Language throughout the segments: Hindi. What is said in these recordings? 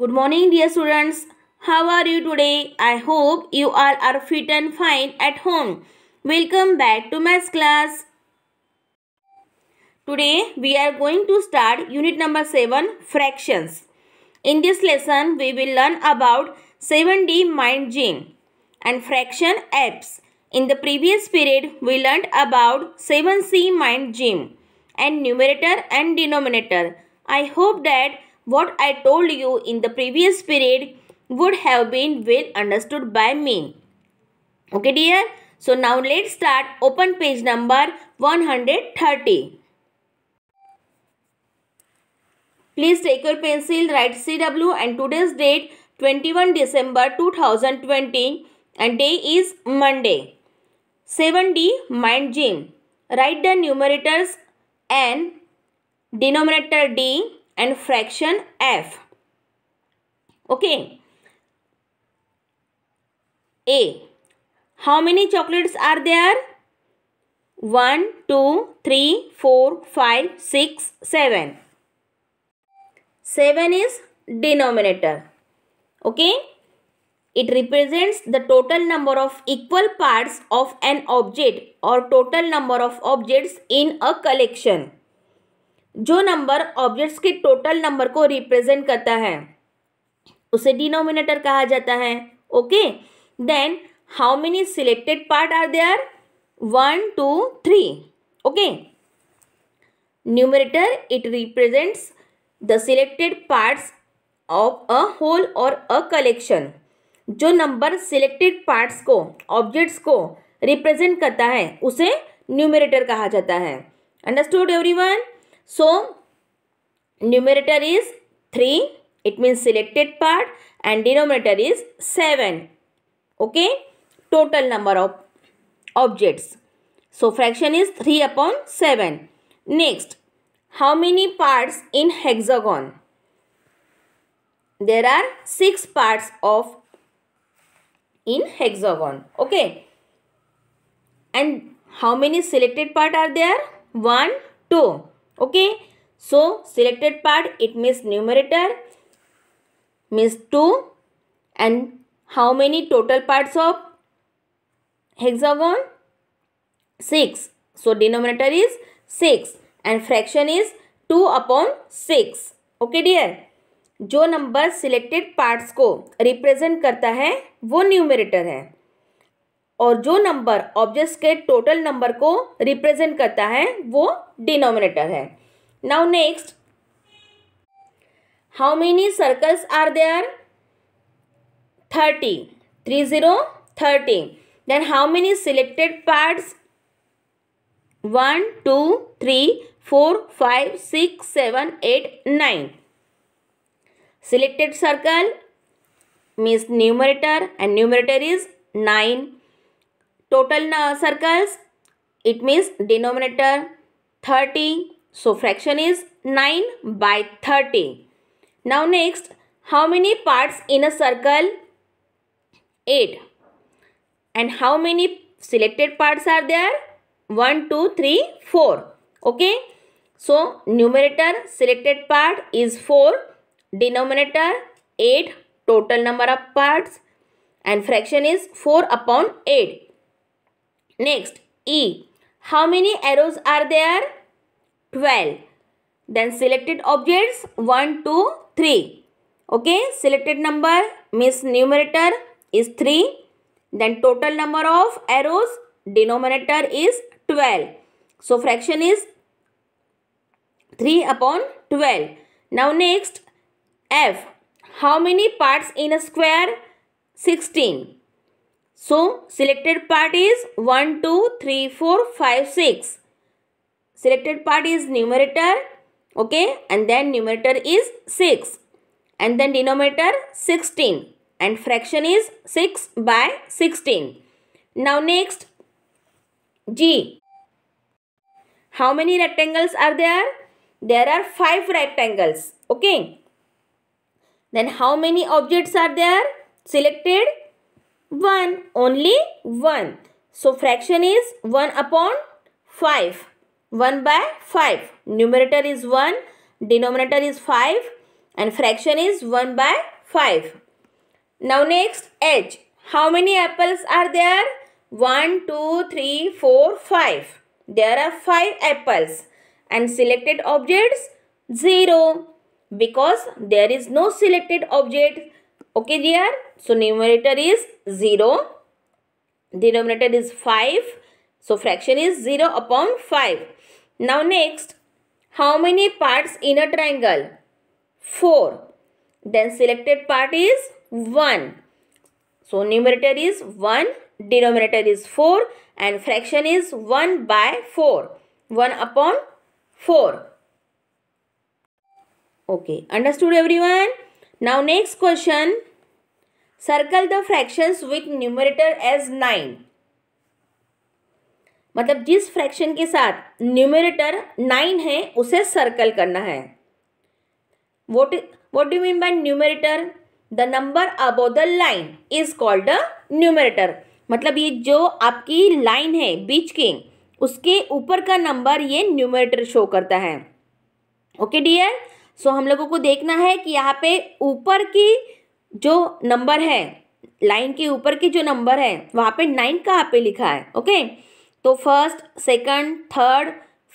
Good morning dear students. How are you today? I hope you all are fit and fine at home. Welcome back to math class. Today we are going to start unit number 7 fractions. In this lesson we will learn about 7D mind gene and fraction apps. In the previous period, we learned about 7C mind gym and numerator and denominator. I hope that what I told you in the previous period would have been well understood by me. Okay dear. So now let's start open page number 130. Please take your pencil, write CW and today's date 21 December 2020 and day is Monday. 7D Mind Gym. Write the numerators and denominator D and fraction f okay a how many chocolates are there 1 2 3 4 5 6 7 7 is denominator okay it represents the total number of equal parts of an object or total number of objects in a collection. जो नंबर ऑब्जेक्ट्स के टोटल नंबर को रिप्रेजेंट करता है उसे डिनोमिनेटर कहा जाता है okay then how many selected part are there one two three okay numerator it represents the selected parts of a whole or a collection जो नंबर सिलेक्टेड पार्ट्स को ऑब्जेक्ट्स को रिप्रेजेंट करता है उसे न्यूमरेटर कहा जाता है understood everyone So, numerator is 3, it means selected part and denominator is 7. Okay, total number of objects. So, fraction is 3 upon 7. Next, how many parts in hexagon? There are 6 parts of in hexagon. Okay. And how many selected part are there? 1, 2. okay so selected part it means numerator means 2 and how many total parts of hexagon 6 so denominator is 6 and fraction is 2 upon 6 okay dear जो नंबर सिलेक्टेड पार्ट्स को रिप्रेजेंट करता है वो न्यूमरेटर है और जो नंबर ऑब्जेक्ट्स के टोटल नंबर को रिप्रेजेंट करता है वो डिनोमिनेटर है now next how many circles are there thirty three zero thirty then how many selected parts one two three four five six seven eight nine selected circle means numerator and numerator is nine total uh, circles it means denominator 30 so fraction is 9 by 30 now next how many parts in a circle 8 and how many selected parts are there 1 2 3 4 okay so numerator selected part is 4 denominator 8 total number of parts and fraction is 4 upon 8 Next, E. How many arrows are there? 12. Then selected objects 1, 2, 3. Okay, selected number means numerator is 3. Then total number of arrows, denominator is 12. So fraction is 3 upon 12. Now next, F. How many parts in a square? 16. So, selected part is 1, 2, 3, 4, 5, 6. Selected part is numerator, okay, and then numerator is 6. And then denominator 16 and fraction is 6 by 16. Now next, G. How many rectangles are there? There are 5 rectangles, okay. Then how many objects are there? Selected 1. Only 1. So fraction is 1 upon 5. 1 by 5. Numerator is 1. Denominator is 5. And fraction is 1 by 5. Now next H. How many apples are there? 1, 2, 3, 4, 5. There are 5 apples. And selected objects? 0. Because there is no selected object. Okay dear. So numerator is 0. Denominator is 5. So fraction is 0 upon 5. Now next. How many parts in a triangle? 4. Then selected part is 1. So numerator is 1. Denominator is 4. And fraction is 1 by 4. 1 upon 4. Okay. Understood everyone? now next question circle the fractions with numerator as 9 मतलब जिस फ्रैक्शन के साथ न्यूमिनेटर नाइन है उसे सर्कल करना है what what do mean by numerator the number above the line is called a मतलब ये जो आपकी लाइन है बीच की उसके ऊपर का नंबर ये न्यूमरेटर शो करता है ओके डियर सो हम लोगों को देखना है कि यहाँ पे ऊपर की जो नंबर है लाइन के ऊपर की जो नंबर है वहाँ पे नाइन कहाँ पे लिखा है ओके तो first second third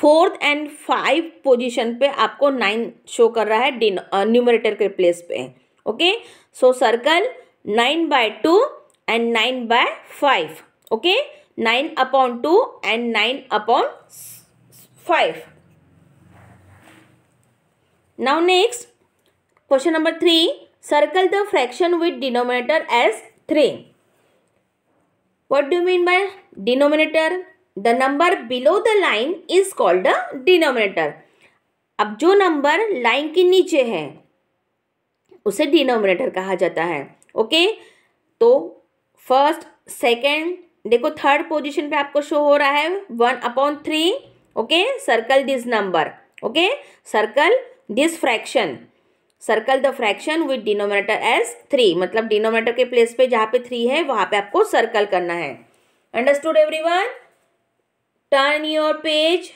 fourth and five position पे आपको नाइन शो कर रहा है न्यूमरेटर के प्लेस पे okay so circle nine by two and nine by five okay nine upon two and nine upon five now next question number 3 circle the fraction with denominator as 3 what do you mean by denominator the number below the line is called the denominator अब जो नंबर लाइन के नीचे है उसे डिनोमिनेटर कहा जाता है ओके तो फर्स्ट सेकंड देखो थर्ड पोजीशन पे आपको शो हो रहा है one upon three okay circle this number okay circle this fraction circle the fraction with denominator as three मतलब डिनोमिनेटर के प्लेस पे जहाँ पे थ्री है वहाँ पे आपको सर्कल करना है understood everyone turn your page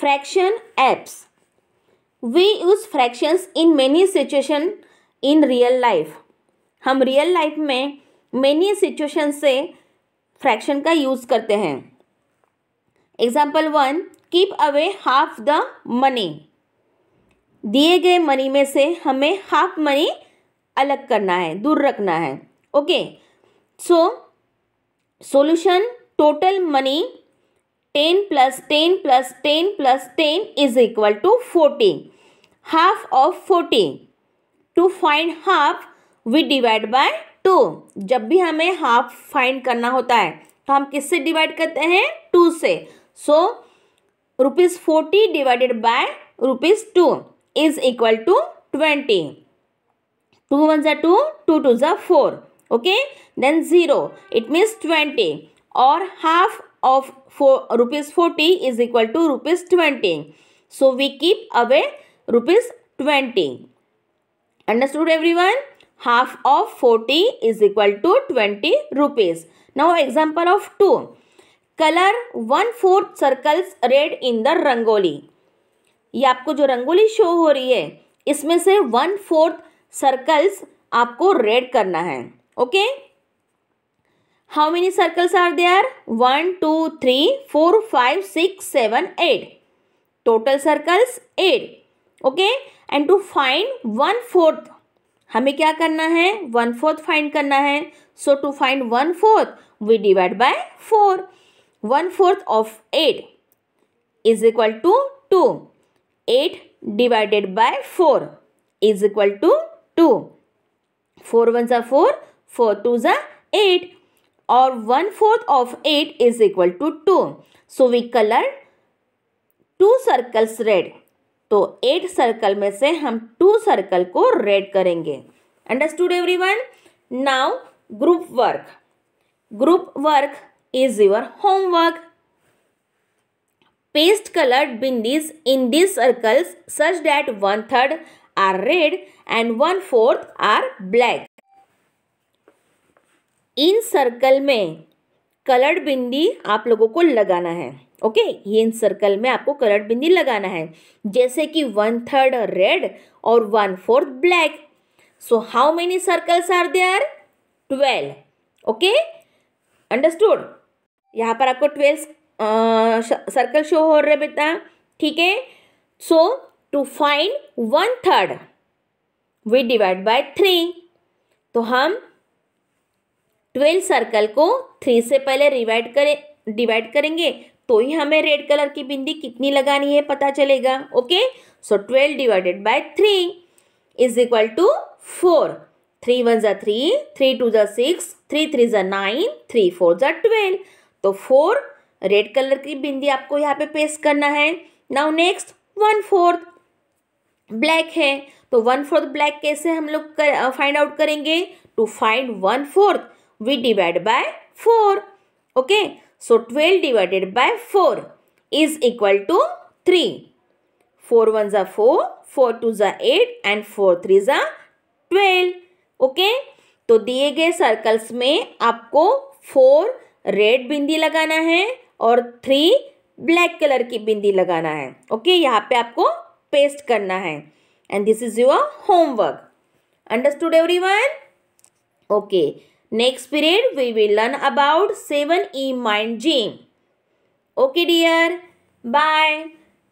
fraction apps we use fractions in many situation in real life हम रियल लाइफ में मेनी सिचुएशन से फ्रैक्शन का यूज़ करते हैं example one keep away half the money दिए गए मनी में से हमें हाफ मनी अलग करना है दूर रखना है okay so solution total money ten plus ten plus ten plus ten is equal to forty half of forty to find half we divide by two जब भी हमें हाफ फाइंड करना होता है तो हम किससे डिवाइड करते हैं टू से so so, rupees 40 divided by rupees 2 is equal to 20. 2 ones are 2, 2 twos are 4. Okay. Then 0. It means 20 or half of 4 rupees 40 is equal to rupees 20. So we keep away rupees 20. Understood everyone? Half of 40 is equal to 20 rupees. Now example of 2. Colour one fourth circles red in the rangoli ये आपको जो रंगोली शो हो रही है इसमें से वन फोर्थ सर्कल्स आपको रेड करना है okay how many circles are there one two three four five six seven eight total circles eight okay and to find one fourth हमें क्या करना है वन फोर्थ फाइंड करना है so to find one fourth we divide by four one fourth of eight is equal to two eight divided by four is equal to two four one ज़ा फोर फोर टू ज़ा एट और one fourth of eight is equal to two so we colour two circles red तो एट सर्कल में से हम टू सर्कल को रेड करेंगे understood everyone now group work group work is your homework. Paste colored bindis in these circles such that one third are red and one fourth are black. इन सर्कल में कलर्ड बिंदी आप लोगों को लगाना है ओके ये इन सर्कल में आपको कलर्ड बिंदी लगाना है जैसे कि वन थर्ड रेड और one fourth black so how many circles are there twelve okay understood यहाँ पर आपको ट्वेल्थ सर्कल शो हो रहे बेटा ठीक है so to find one third we divide by three तो हम ट्वेल्थ सर्कल को थ्री से पहले रिवाइड करें डिवाइड करेंगे तो ही हमें रेड कलर की बिंदी कितनी लगानी है पता चलेगा okay so twelve divided by three is equal to four three one ज़ा थ्री थ्री टू ज़ा सिक्स थ्री थ्री ज़ा नाइन थ्री फोर ज़ा ट्वेल्व तो फोर रेड कलर की बिंदी आपको यहाँ पे पेस्ट करना है now next one fourth black है तो वन फोर्थ ब्लैक कैसे हम लोग फाइंड आउट करेंगे to find one fourth we divide by four okay so twelve divided by four is equal to three four one ज़ा फोर फोर टू ज़ा एट एंड फोर थ्री ज़ा ट्वेल्व ओके तो दिए गए सर्कल्स में आपको फोर रेड बिंदी लगाना है और थ्री ब्लैक कलर की बिंदी लगाना है ओके okay, यहाँ पे आपको पेस्ट करना है and this is your homework understood everyone okay next period we will learn about seven e mind gym okay dear bye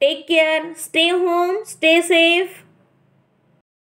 take care stay home stay safe